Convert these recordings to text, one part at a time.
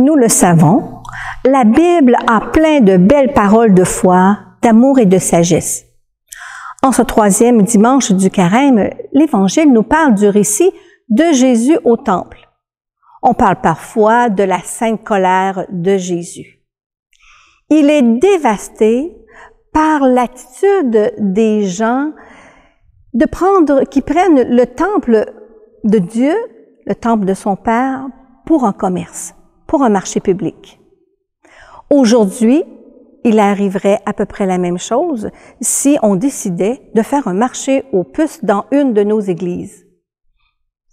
nous le savons, la Bible a plein de belles paroles de foi, d'amour et de sagesse. En ce troisième dimanche du carême, l'Évangile nous parle du récit de Jésus au Temple. On parle parfois de la sainte colère de Jésus. Il est dévasté par l'attitude des gens de prendre, qui prennent le temple de Dieu, le temple de son Père, pour un commerce pour un marché public. Aujourd'hui, il arriverait à peu près la même chose si on décidait de faire un marché aux puces dans une de nos églises.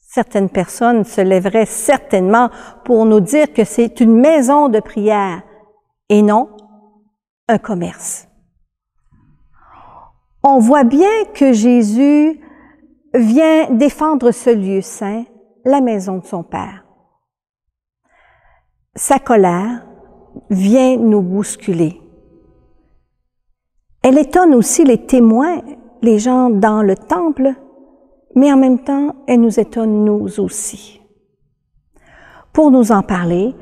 Certaines personnes se lèveraient certainement pour nous dire que c'est une maison de prière et non un commerce. On voit bien que Jésus vient défendre ce lieu saint, la maison de son Père sa colère vient nous bousculer. Elle étonne aussi les témoins, les gens dans le temple, mais en même temps, elle nous étonne nous aussi. Pour nous en parler,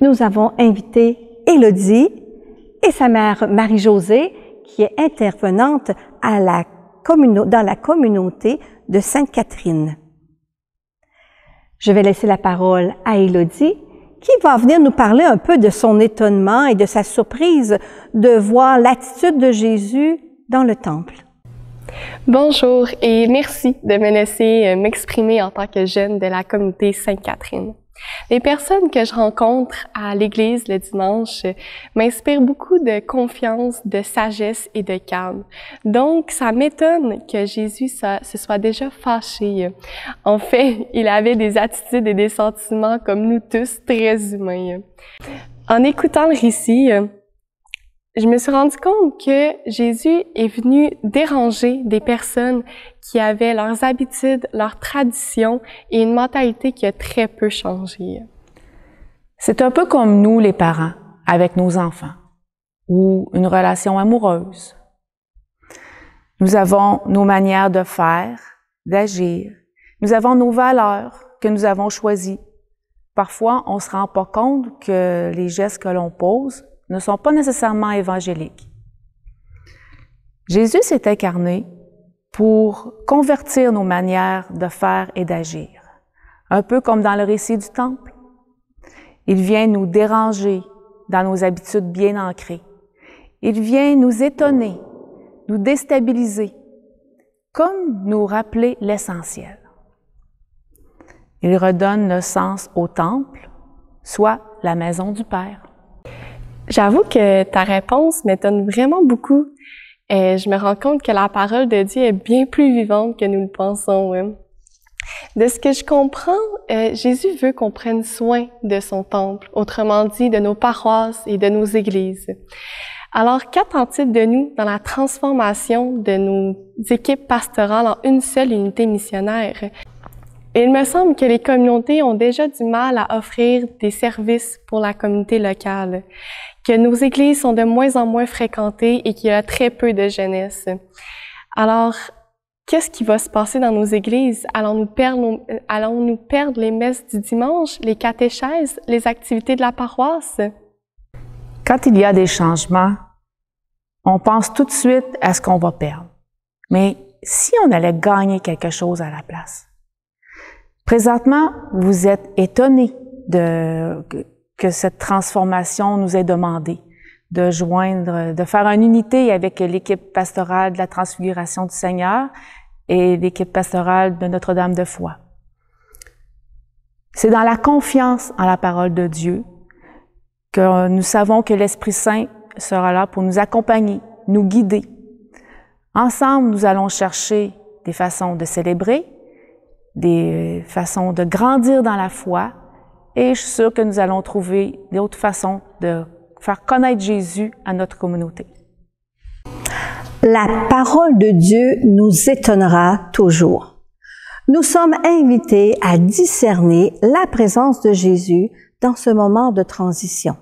nous avons invité Élodie et sa mère Marie-Josée, qui est intervenante dans la communauté de Sainte-Catherine. Je vais laisser la parole à Élodie qui va venir nous parler un peu de son étonnement et de sa surprise de voir l'attitude de Jésus dans le temple. Bonjour et merci de me laisser euh, m'exprimer en tant que jeune de la communauté Sainte-Catherine. Les personnes que je rencontre à l'église le dimanche euh, m'inspirent beaucoup de confiance, de sagesse et de calme. Donc, ça m'étonne que Jésus se soit déjà fâché. En fait, il avait des attitudes et des sentiments comme nous tous, très humains. En écoutant le récit, euh, je me suis rendu compte que Jésus est venu déranger des personnes qui avaient leurs habitudes, leurs traditions et une mentalité qui a très peu changé. C'est un peu comme nous, les parents, avec nos enfants, ou une relation amoureuse. Nous avons nos manières de faire, d'agir. Nous avons nos valeurs que nous avons choisies. Parfois, on ne se rend pas compte que les gestes que l'on pose ne sont pas nécessairement évangéliques. Jésus s'est incarné pour convertir nos manières de faire et d'agir. Un peu comme dans le récit du temple. Il vient nous déranger dans nos habitudes bien ancrées. Il vient nous étonner, nous déstabiliser, comme nous rappeler l'essentiel. Il redonne le sens au temple, soit la maison du Père. J'avoue que ta réponse m'étonne vraiment beaucoup. Et euh, je me rends compte que la parole de Dieu est bien plus vivante que nous le pensons. Hein. De ce que je comprends, euh, Jésus veut qu'on prenne soin de son temple, autrement dit de nos paroisses et de nos églises. Alors, qu'attend-il de nous dans la transformation de nos équipes pastorales en une seule unité missionnaire? il me semble que les communautés ont déjà du mal à offrir des services pour la communauté locale, que nos églises sont de moins en moins fréquentées et qu'il y a très peu de jeunesse. Alors, qu'est-ce qui va se passer dans nos églises? Allons-nous perdre, euh, perdre, les messes du dimanche, les catéchèses, les activités de la paroisse? Quand il y a des changements, on pense tout de suite à ce qu'on va perdre. Mais si on allait gagner quelque chose à la place, Présentement, vous êtes étonnés de, que cette transformation nous ait demandé de joindre, de faire une unité avec l'équipe pastorale de la Transfiguration du Seigneur et l'équipe pastorale de Notre-Dame de Foi. C'est dans la confiance en la parole de Dieu que nous savons que l'Esprit Saint sera là pour nous accompagner, nous guider. Ensemble, nous allons chercher des façons de célébrer, des façons de grandir dans la foi et je suis sûre que nous allons trouver d'autres façons de faire connaître Jésus à notre communauté. La parole de Dieu nous étonnera toujours. Nous sommes invités à discerner la présence de Jésus dans ce moment de transition.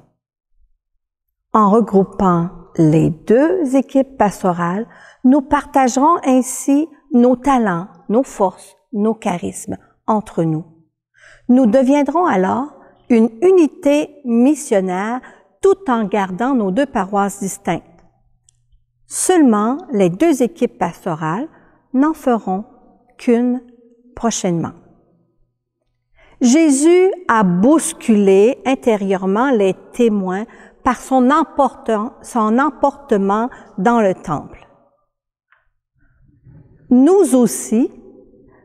En regroupant les deux équipes pastorales, nous partagerons ainsi nos talents, nos forces, nos charismes entre nous. Nous deviendrons alors une unité missionnaire tout en gardant nos deux paroisses distinctes. Seulement, les deux équipes pastorales n'en feront qu'une prochainement. Jésus a bousculé intérieurement les témoins par son, emportement dans le temple. Nous aussi,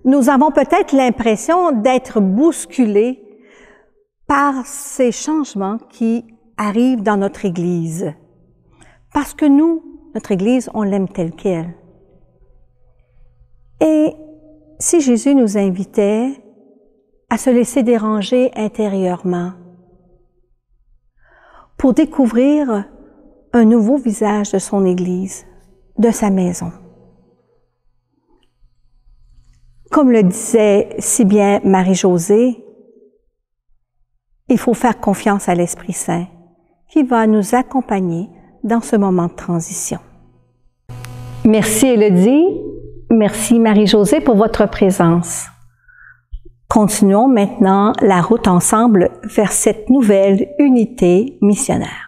nous avons peut-être l'impression d'être bousculés par ces changements qui arrivent dans notre Église. Parce que nous, notre Église, on l'aime telle qu'elle. Et si Jésus nous invitait à se laisser déranger intérieurement pour découvrir un nouveau visage de son Église, de sa maison. comme le disait si bien Marie-Josée, il faut faire confiance à l'Esprit Saint qui va nous accompagner dans ce moment de transition. Merci Elodie, merci Marie-Josée pour votre présence. Continuons maintenant la route ensemble vers cette nouvelle unité missionnaire.